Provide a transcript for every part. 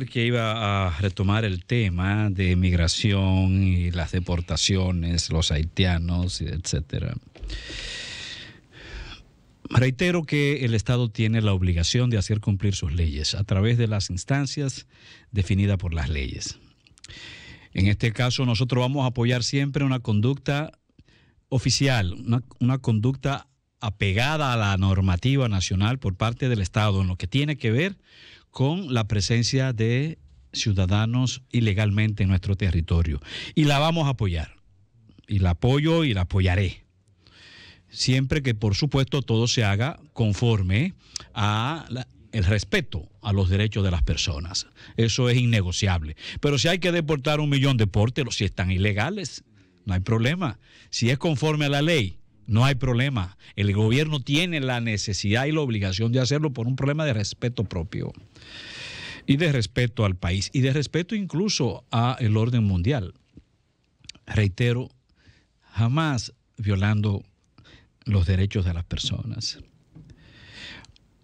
que iba a retomar el tema de migración y las deportaciones, los haitianos, etcétera. Reitero que el Estado tiene la obligación de hacer cumplir sus leyes a través de las instancias definidas por las leyes. En este caso, nosotros vamos a apoyar siempre una conducta oficial, una conducta apegada a la normativa nacional por parte del Estado en lo que tiene que ver con la presencia de ciudadanos ilegalmente en nuestro territorio. Y la vamos a apoyar. Y la apoyo y la apoyaré. Siempre que, por supuesto, todo se haga conforme a el respeto a los derechos de las personas. Eso es innegociable. Pero si hay que deportar un millón de porteros, si están ilegales, no hay problema. Si es conforme a la ley, no hay problema. El gobierno tiene la necesidad y la obligación de hacerlo por un problema de respeto propio y de respeto al país y de respeto incluso al orden mundial. Reitero, jamás violando los derechos de las personas.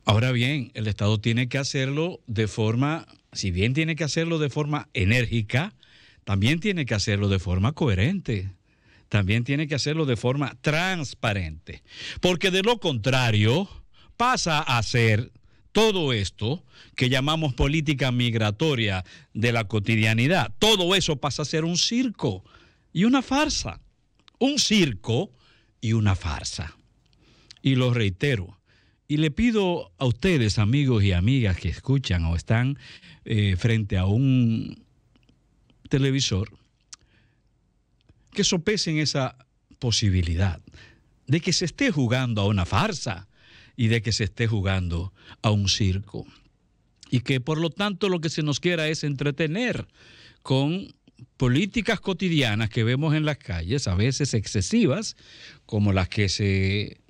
Ahora bien, el Estado tiene que hacerlo de forma, si bien tiene que hacerlo de forma enérgica, también tiene que hacerlo de forma coherente también tiene que hacerlo de forma transparente, porque de lo contrario pasa a ser todo esto que llamamos política migratoria de la cotidianidad, todo eso pasa a ser un circo y una farsa, un circo y una farsa. Y lo reitero, y le pido a ustedes, amigos y amigas que escuchan o están eh, frente a un televisor, que sopesen esa posibilidad de que se esté jugando a una farsa y de que se esté jugando a un circo. Y que por lo tanto lo que se nos quiera es entretener con políticas cotidianas que vemos en las calles, a veces excesivas, como las que se,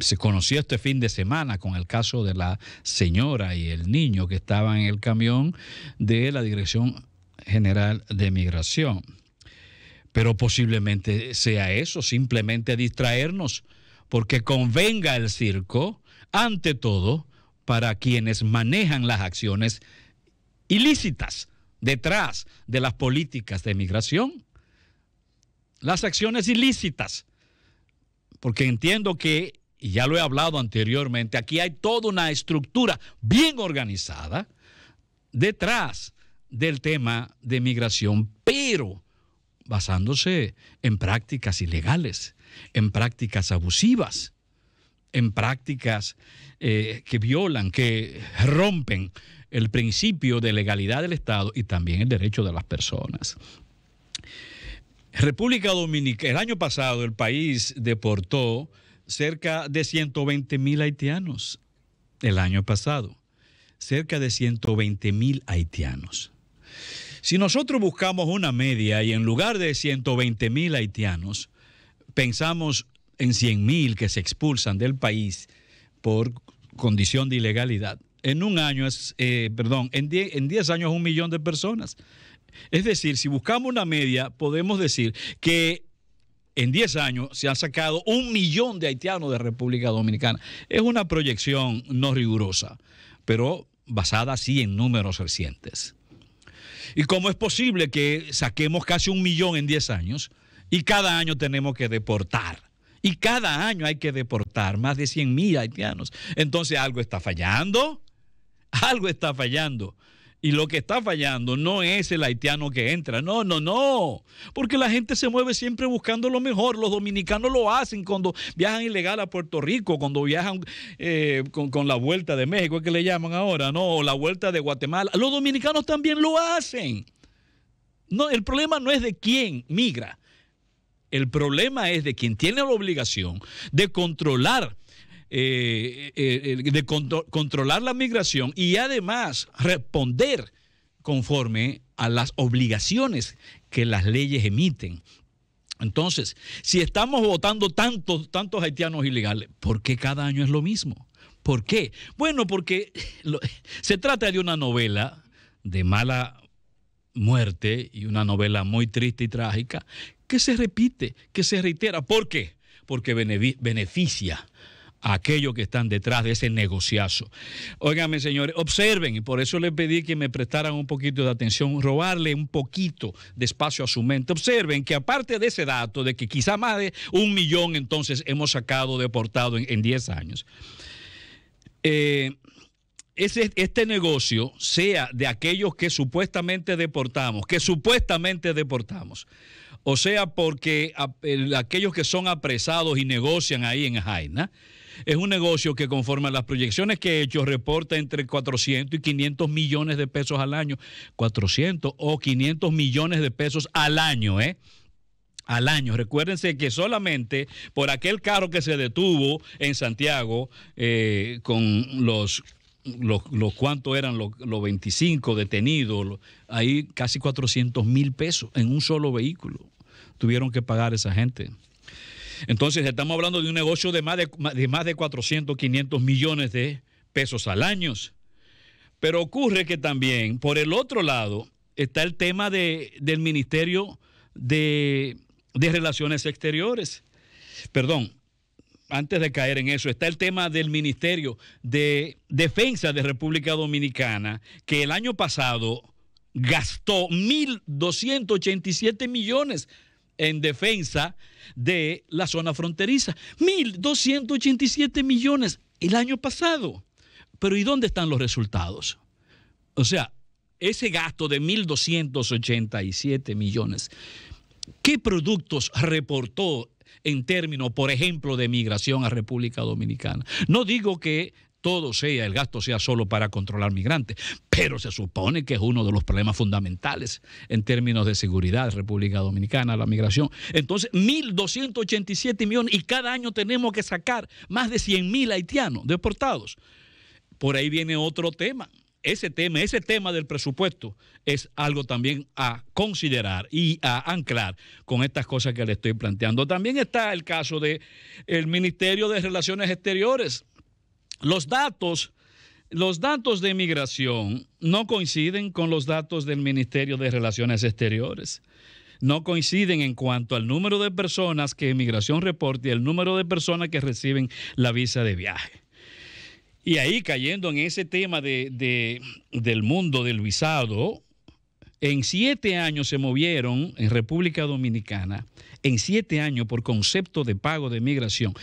se conoció este fin de semana con el caso de la señora y el niño que estaban en el camión de la Dirección General de Migración. Pero posiblemente sea eso, simplemente distraernos, porque convenga el circo, ante todo, para quienes manejan las acciones ilícitas detrás de las políticas de migración. Las acciones ilícitas, porque entiendo que, y ya lo he hablado anteriormente, aquí hay toda una estructura bien organizada detrás del tema de migración, pero basándose en prácticas ilegales, en prácticas abusivas, en prácticas eh, que violan, que rompen el principio de legalidad del Estado y también el derecho de las personas. República Dominicana, el año pasado el país deportó cerca de 120 mil haitianos, el año pasado, cerca de 120 mil haitianos. Si nosotros buscamos una media y en lugar de 120 mil haitianos, pensamos en 100 mil que se expulsan del país por condición de ilegalidad, en un año es, eh, perdón, en 10 años un millón de personas. Es decir, si buscamos una media, podemos decir que en 10 años se han sacado un millón de haitianos de República Dominicana. Es una proyección no rigurosa, pero basada sí en números recientes. ¿Y cómo es posible que saquemos casi un millón en 10 años y cada año tenemos que deportar? Y cada año hay que deportar más de 100 mil haitianos. Entonces algo está fallando, algo está fallando. Y lo que está fallando no es el haitiano que entra, no, no, no, porque la gente se mueve siempre buscando lo mejor. Los dominicanos lo hacen cuando viajan ilegal a Puerto Rico, cuando viajan eh, con, la vuelta de México, que le llaman ahora, ¿no? O la vuelta de Guatemala. Los dominicanos también lo hacen. No, el problema no es de quién migra, el problema es de quien tiene la obligación de controlar eh, eh, eh, de controlar la migración y además responder conforme a las obligaciones que las leyes emiten. Entonces, si estamos votando tantos, tantos haitianos ilegales, ¿por qué cada año es lo mismo? ¿Por qué? Bueno, porque se trata de una novela de mala muerte y una novela muy triste y trágica que se repite, que se reitera. ¿Por qué? Porque beneficia a aquellos que están detrás de ese negociazo. Óigame, señores, observen, y por eso les pedí que me prestaran un poquito de atención, robarle un poquito de espacio a su mente. Observen que aparte de ese dato de que quizá más de un millón entonces hemos sacado deportado en 10 años, eh, este negocio sea de aquellos que supuestamente deportamos, que supuestamente deportamos, o sea, porque aquellos que son apresados y negocian ahí en Jaina, es un negocio que conforme a las proyecciones que he hecho reporta entre 400 y 500 millones de pesos al año. 400 o 500 millones de pesos al año, ¿eh? al año. Recuérdense que solamente por aquel carro que se detuvo en Santiago eh, con los, los, cuántos eran los, 25 detenidos, ahí casi 400 mil pesos en un solo vehículo tuvieron que pagar esa gente. Entonces estamos hablando de un negocio de más de, más de 400, 500 millones de pesos al año. Pero ocurre que también, por el otro lado, está el tema del Ministerio de, de Relaciones Exteriores. Perdón, antes de caer en eso, está el tema del Ministerio de Defensa de República Dominicana, que el año pasado gastó 1.287 millones en defensa de la zona fronteriza. 1.287 millones el año pasado. Pero ¿y dónde están los resultados? O sea, ese gasto de 1.287 millones, ¿qué productos reportó en términos, por ejemplo, de migración a República Dominicana? No digo que todo sea, el gasto sea solo para controlar migrantes, pero se supone que es uno de los problemas fundamentales en términos de seguridad, República Dominicana, la migración. Entonces, 1.287 millones y cada año tenemos que sacar más de 100.000 haitianos deportados. Por ahí viene otro tema. Ese tema, ese tema del presupuesto es algo también a considerar y a anclar con estas cosas que le estoy planteando. También está el caso del el Ministerio de Relaciones Exteriores los datos, los datos de migración no coinciden con los datos del Ministerio de Relaciones Exteriores. No coinciden en cuanto al número de personas que migración reporta y el número de personas que reciben la visa de viaje. Y ahí cayendo en ese tema de, del mundo del visado, en siete años se movieron en República Dominicana, en siete años por concepto de pago de migración,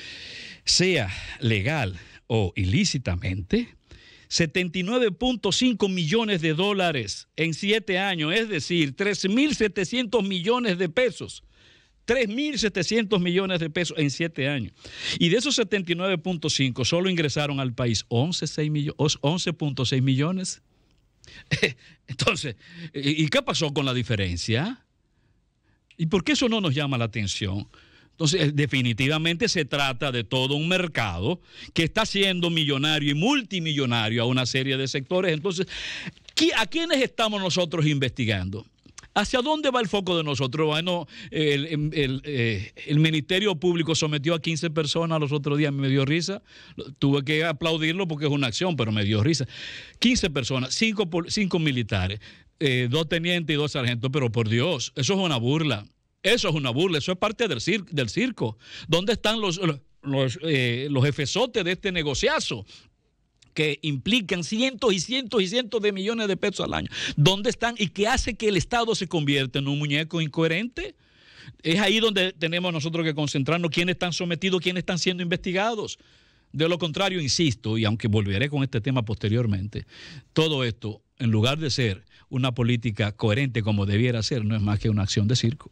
sea legal, o ilícitamente 79.5 millones de dólares en siete años, es decir, 3.700 millones de pesos. 3.700 millones de pesos en siete años. Y de esos 79.5 solo ingresaron al país 11.6 millones. Entonces, ¿y qué pasó con la diferencia? ¿Y por qué eso no nos llama la atención? Entonces, eh, definitivamente se trata de todo un mercado que está siendo millonario y multimillonario a una serie de sectores. Entonces, ¿a quiénes estamos nosotros investigando? ¿Hacia dónde va el foco de nosotros? Bueno, el, em, eh, Ministerio Público sometió a 15 personas los otros días, me dio risa. Tuve que aplaudirlo porque es una acción, pero me dio risa. 15 personas, 5, militares, eh, dos tenientes y dos sargentos, pero por Dios, eso es una burla. Eso es una burla, eso es parte del, circo. ¿Dónde están los, los, eh, los efesotes de este negociazo? que implican cientos y cientos y cientos de millones de pesos al año. ¿Dónde están? ¿Y qué hace que el Estado se convierta en un muñeco incoherente? Es ahí donde tenemos nosotros que concentrarnos quiénes están sometidos, quiénes están siendo investigados. De lo contrario, insisto, y aunque volveré con este tema posteriormente, todo esto, en lugar de ser una política coherente como debiera ser, no es más que una acción de circo.